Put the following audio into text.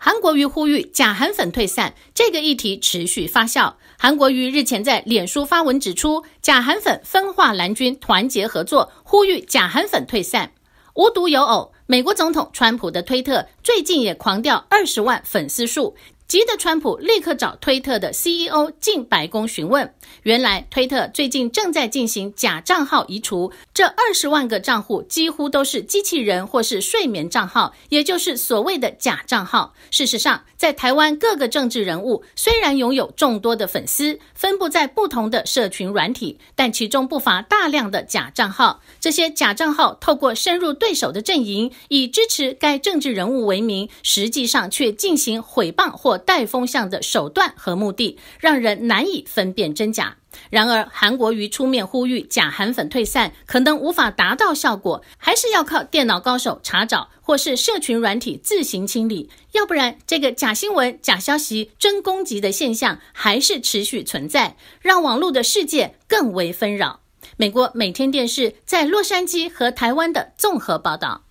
韩国瑜呼吁假韩粉退散，这个议题持续发酵。韩国瑜日前在脸书发文指出，假韩粉分化蓝军，团结合作，呼吁假韩粉退散。无独有偶，美国总统川普的推特最近也狂掉二十万粉丝数。急得川普立刻找推特的 CEO 进白宫询问。原来推特最近正在进行假账号移除，这二十万个账户几乎都是机器人或是睡眠账号，也就是所谓的假账号。事实上，在台湾各个政治人物虽然拥有众多的粉丝，分布在不同的社群软体，但其中不乏大量的假账号。这些假账号透过深入对手的阵营，以支持该政治人物为名，实际上却进行毁谤或。带风向的手段和目的，让人难以分辨真假。然而，韩国瑜出面呼吁假韩粉退散，可能无法达到效果，还是要靠电脑高手查找，或是社群软体自行清理。要不然，这个假新闻、假消息、真攻击的现象还是持续存在，让网络的世界更为纷扰。美国每天电视在洛杉矶和台湾的综合报道。